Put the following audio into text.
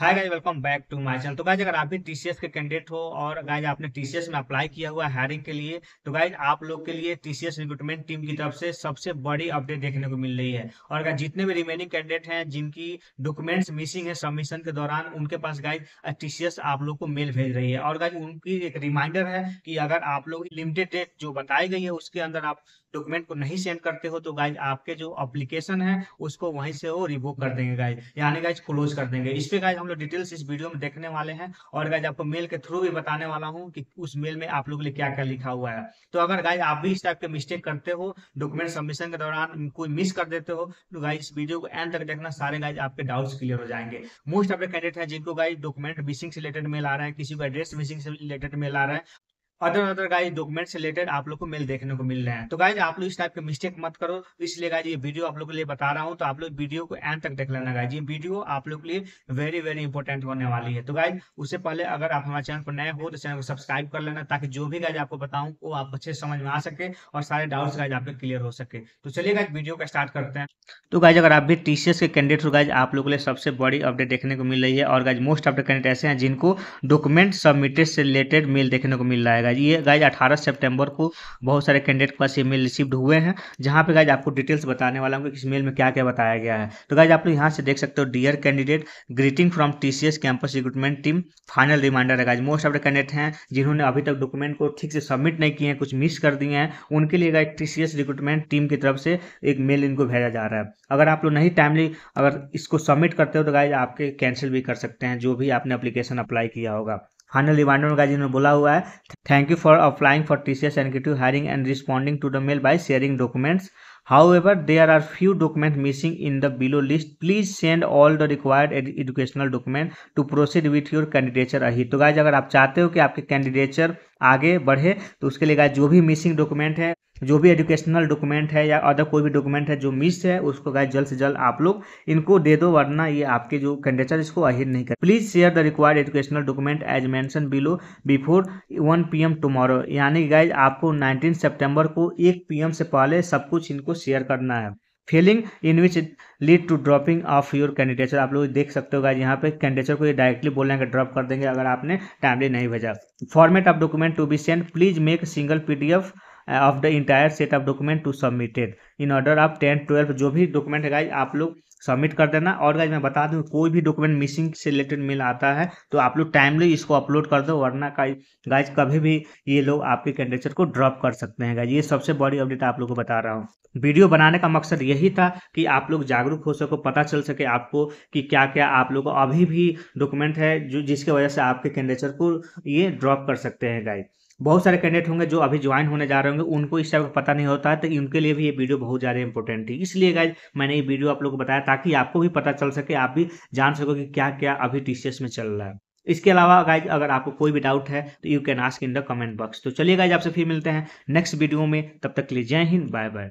hi guys welcome back to my channel तो guys अगर आप भी टीसीएस के कैंडिडेट हो और गाइज आपने टीसीएस में अप्लाई किया हुआ हायरिंग के लिए तो गाइज आप लोग के लिए टीसीएस रिक्रूटमेंट टीम की तरफ से सबसे बड़ी अपडेट देखने को मिल रही है और अगर जितने भी रिमेनिंग कैंडिडेट हैं जिनकी डॉक्यूमेंट्स मिसिंग है सबमिशन के दौरान उनके पास गाइज टीसीएस आप लोग को मेल भेज रही है और गाइज उनकी एक रिमाइंडर है कि अगर आप लोग लिमिटेड डेट जो बताई गई है उसके अंदर आप डॉक्यूमेंट को नहीं सेंड करते हो तो गाइज आपके जो अप्लीकेशन है उसको वहीं से वो रिवोक कर देंगे गाइज यानी गाइज क्लोज कर देंगे इस पे गाइज हम लोग डिटेल्स इस वीडियो में देखने वाले हैं और गाइज आपको मेल के थ्रू भी बताने वाला हूँ कि उस मेल में आप लोग लिए क्या क्या लिखा हुआ है तो अगर गाइज आप भी इस टाइप के मिस्टेक करते हो डॉक्यूमेंट सबमिशन के दौरान कोई मिस कर देते हो तो गाइज इस वीडियो को एंड तक देखना सारे गाइज आपके डाउट्स क्लियर हो जाएंगे मोस्ट ऑफ द कैंडिडेट है जिनको गाइज डॉक्यूमेंट मिसिंग से रिलेटेड मेल आ रहा है किसी को एड्रेस मिसिंग से रिलेटेड मेल आ रहा है अदर अदर गाइज डॉक्यूमेंट से रिलेटेड आप लोग को मेल देखने को मिल रहे हैं तो गाइज आप लोग इस टाइप के मिस्टेक मत करो तो इसलिए गाइज ये वीडियो आप लोग के लिए बता रहा हूँ तो आप लोग वीडियो को एंड तक देख लेना गाइज ये वीडियो आप लोग के लिए वेरी वेरी इंपॉर्टेंट होने वाली है तो गाइज उससे पहले अगर आप हमारे चैनल पर नए हो तो चैनल को सब्सक्राइब कर लेना ताकि जो भी गाइज आपको बताऊँ वो आप अच्छे समझ में आ सके और सारे डाउट्स गाइज आपके क्लियर हो सके तो चलिए गाइज वीडियो का स्टार्ट करते हैं तो गाइज अगर आप भी एस के कैंडिडेट हो गाइज आप लोग के लिए सबसे बड़ी अपडेट देखने को मिल रही है और guys most of the candidate ऐसे हैं जिनको डॉक्यूमेंट सबमिटेड से रिलेटेड मेल देखने को मिल रहा है गाइज ये गाइज 18 सितंबर को बहुत सारे कैंडिडेट के पास ये मेल रिसीव्ड हुए हैं जहाँ पे गाइज आपको डिटेल्स बताने वाला हूँ कि इस मेल में क्या क्या बताया गया है तो गाइज आप लोग यहाँ से देख सकते हो dear candidate greeting from T campus recruitment team final reminder है guys most of the candidate हैं जिन्होंने अभी तक डॉक्यूमेंट को ठीक से सबमिट नहीं किए हैं कुछ मिस कर दिए हैं उनके लिए गाइज टी रिक्रूटमेंट टीम की तरफ से एक मेल इनको भेजा जा रहा है अगर आप लोग नहीं टाइमली अगर इसको सबमिट करते हो तो गाइज आपके कैंसिल भी कर सकते हैं जो भी आपने अप्लीकेशन अप्लाई किया होगा फाइनल रिमाइंडर का जिन्होंने बोला हुआ है thank you for applying for T C S एनकेटिव hiring and responding to the mail by sharing documents however there are few document missing in the below list please send all the required educational document to proceed with your candidature अही तो guys अगर आप चाहते हो कि आपके candidature आगे बढ़े तो उसके लिए गाय जो भी मिसिंग डॉक्यूमेंट है जो भी एजुकेशनल डॉक्यूमेंट है या अदर कोई भी डॉक्यूमेंट है जो मिस है उसको गाय जल्द से जल्द आप लोग इनको दे दो वरना ये आपके जो कैंडिडेचर इसको अहिर नहीं कर please share the required educational document as mention below before one PM tomorrow यानी गाइज आपको 19 सितंबर को एक पीएम से पहले सब कुछ इनको शेयर करना है failing in which lead to dropping of your candidature आप लोग देख सकते हो गाइज यहाँ पे कैंडिडेचर को ये डायरेक्टली बोल रहे हैं कि ड्रॉप कर देंगे अगर आपने टाइमली नहीं भेजा format of document to be send please make single F of the entire set of document to submitted in order of ten twelve जो भी डॉक्यूमेंट है गाइज आप लोग सबमिट कर देना और गाइज मैं बता दूँ कोई भी डॉक्यूमेंट मिसिंग से रिलेटेड मिल आता है तो आप लोग टाइमली इसको अपलोड कर दो वरना गाइज कभी भी ये लोग आपके कैंडिडेचर को ड्रॉप कर सकते हैं गाइज ये सबसे बड़ी अपडेट आप लोग को बता रहा हूँ वीडियो बनाने का मकसद यही था कि आप लोग जागरूक हो सको पता चल सके आपको कि क्या क्या आप लोग अभी भी डॉक्यूमेंट है जो जिसके वजह से आपके कैंडिडेचर को ये ड्रॉप कर सकते हैं गाइज बहुत सारे कैंडिडेट होंगे जो अभी ज्वाइन होने जा रहे होंगे उनको इस टाइप का पता नहीं होता है तो उनके लिए भी ये वीडियो बहुत ज़्यादा इंपॉर्टेंट है इसलिए गाइज मैंने ये वीडियो आप लोग को बताया ताकि आपको भी पता चल सके आप भी जान सको कि क्या क्या अभी टी में चल रहा है इसके अलावा गाइज अगर आपको कोई भी डाउट है तो you can ask in the comment box तो चलिए गाइज आपसे फिर मिलते हैं नेक्स्ट वीडियो में तब तक के लिए जय हिंद बाय बाय